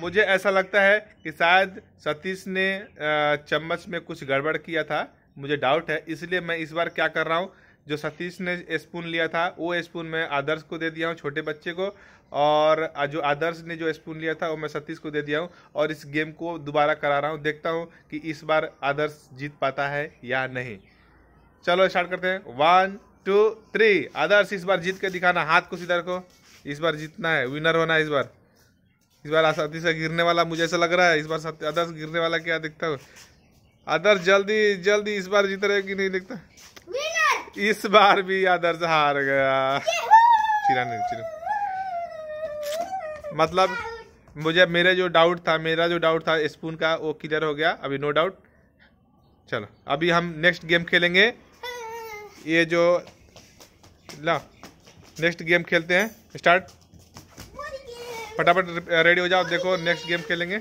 मुझे ऐसा लगता है कि शायद सतीश ने चम्मच में कुछ गड़बड़ किया था मुझे डाउट है इसलिए मैं इस बार क्या कर रहा हूँ जो सतीश ने स्पून लिया था वो स्पून मैं आदर्श को दे दिया हूँ छोटे बच्चे को और जो आदर्श ने जो स्पून लिया था वो मैं सतीश को दे दिया हूँ और इस गेम को दोबारा करा रहा हूँ देखता हूँ कि इस बार आदर्श जीत पाता है या नहीं चलो स्टार्ट करते हैं वन टू थ्री आदर्श इस बार जीत के दिखाना हाथ को सीधा को इस बार जीतना है विनर होना है इस बार इस बार आसानी से गिरने वाला मुझे ऐसा लग रहा है इस बार आदर्श गिरने वाला क्या दिखता है आदर्श जल्दी जल्दी इस बार जीत रहे कि नहीं दिखता इस बार भी आदर्श हार गया चिरा नहीं चिरा मतलब मुझे मेरे जो डाउट था मेरा जो डाउट था स्पून का वो क्लियर हो गया अभी नो डाउट चलो अभी हम नेक्स्ट गेम खेलेंगे ये जो ला नेक्स्ट गेम खेलते हैं स्टार्ट फटाफट रेडी हो जाओ देखो नेक्स्ट गेम खेलेंगे